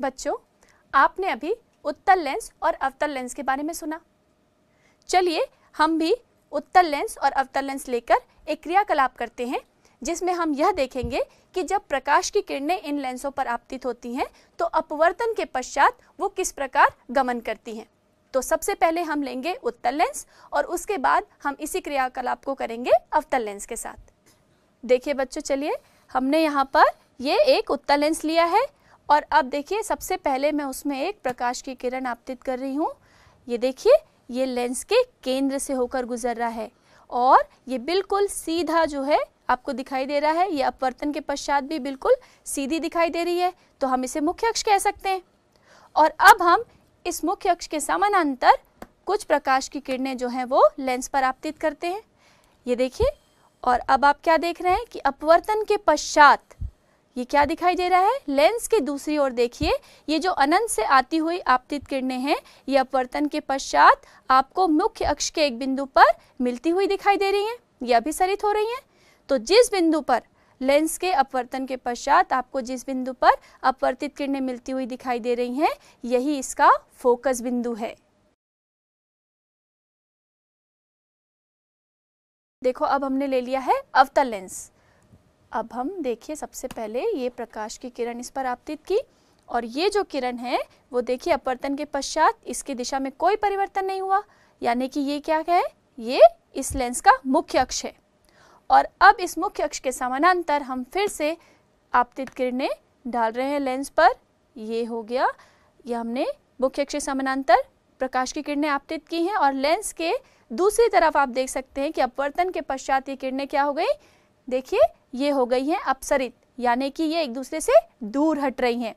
बच्चों आपने अभी उत्तल लेंस और अवतल लेंस के बारे में सुना चलिए हम भी उत्तल लेंस और अवतल लेंस लेकर एक क्रियाकलाप करते हैं जिसमें हम यह देखेंगे कि जब प्रकाश की किरणें इन लेंसों पर आपतित होती हैं तो अपवर्तन के पश्चात वो किस प्रकार गमन करती हैं तो सबसे पहले हम लेंगे उत्तल लेंस और उसके बाद हम इसी क्रियाकलाप को करेंगे अवतल लेंस के साथ देखिए बच्चों चलिए हमने यहाँ पर ये एक उत्तल लेंस लिया है और अब देखिए सबसे पहले मैं उसमें एक प्रकाश की किरण आपतित कर रही हूँ ये देखिए ये लेंस के केंद्र से होकर गुजर रहा है और ये बिल्कुल सीधा जो है आपको दिखाई दे रहा है ये अपवर्तन के पश्चात भी बिल्कुल सीधी दिखाई दे रही है तो हम इसे मुख्य अक्ष कह सकते हैं और अब हम इस मुख्य अक्ष के समानांतर कुछ प्रकाश की किरणें जो हैं वो लेंस पर आपतित करते हैं ये देखिए और अब आप क्या देख रहे हैं कि अपवर्तन के पश्चात ये क्या दिखाई दे रहा है लेंस के दूसरी ओर देखिए ये जो अनंत से आती हुई आपतित किरणें हैं ये अपवर्तन के पश्चात आपको मुख्य अक्ष के एक बिंदु पर मिलती हुई दिखाई दे रही हैं ये अभिसरित हो रही हैं तो जिस बिंदु पर लेंस के अपवर्तन के पश्चात आपको जिस बिंदु पर अपवर्तित किरणें मिलती हुई दिखाई दे रही हैं यही इसका फोकस बिंदु है देखो अब हमने ले लिया है अवतल लेंस अब हम देखिए सबसे पहले ये प्रकाश की किरण इस पर आपतित की और ये जो किरण है वो देखिए अपवर्तन के पश्चात इसकी दिशा में कोई परिवर्तन नहीं हुआ यानी कि ये क्या है ये इस लेंस का मुख्य अक्ष है और अब इस मुख्य अक्ष के समानांतर हम फिर से आपतित किरणें डाल रहे हैं लेंस पर ये हो गया ये हमने मुख्य अक्ष समानांतर प्रकाश की किरणें आपतित की हैं और लेंस के दूसरी तरफ आप देख सकते हैं कि अपवर्तन के पश्चात ये किरणें क्या हो गई देखिए ये हो गई हैं अपसरित यानी कि ये एक दूसरे से दूर हट रही हैं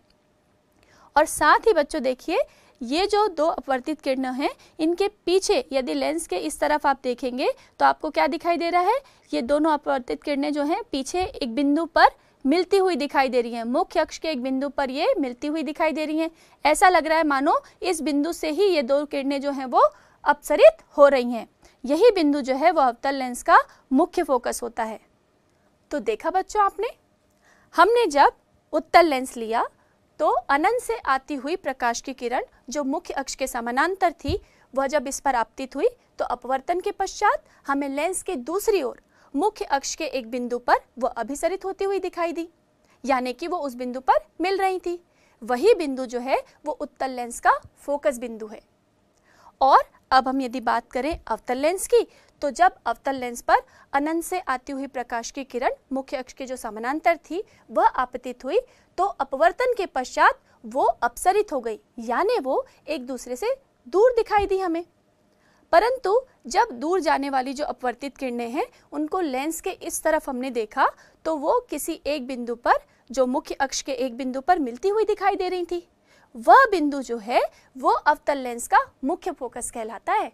और साथ ही बच्चों देखिए ये जो दो अपवर्तित किरण हैं इनके पीछे यदि लेंस के इस तरफ आप देखेंगे तो आपको क्या दिखाई दे रहा है ये दोनों अपवर्तित किरणें जो हैं पीछे एक बिंदु पर मिलती हुई दिखाई दे रही हैं मुख्य अक्ष के एक बिंदु पर ये मिलती हुई दिखाई दे रही हैं ऐसा लग रहा है मानो इस बिंदु से ही ये दो किरणें जो हैं वो अपसरित हो रही हैं यही बिंदु जो है वह अवतल लेंस का मुख्य फोकस होता है तो देखा बच्चों आपने हमने जब उत्तल लेंस लिया तो अनंत से आती हुई प्रकाश की किरण जो मुख्य अक्ष के समानांतर थी वह जब इस पर आपतित हुई तो अपवर्तन के पश्चात हमें लेंस के दूसरी ओर मुख्य अक्ष के एक बिंदु पर वह अभिसरित होती हुई दिखाई दी यानी कि वो उस बिंदु पर मिल रही थी वही बिंदु जो है वो उत्तल लेंस का फोकस बिंदु है और अब हम यदि बात करें अवतल लेंस की तो जब अवतल लेंस पर अनंत से आती हुई प्रकाश की किरण मुख्य अक्ष के जो समानांतर थी वह आपतित हुई तो अपवर्तन के पश्चात वो अपसरित हो गई यानी वो एक दूसरे से दूर दिखाई दी हमें परंतु जब दूर जाने वाली जो अपवर्तित किरणें हैं उनको लेंस के इस तरफ हमने देखा तो वो किसी एक बिंदु पर जो मुख्य अक्ष के एक बिंदु पर मिलती हुई दिखाई दे रही थी वह बिंदु जो है वो अवतल लेंस का मुख्य फोकस कहलाता है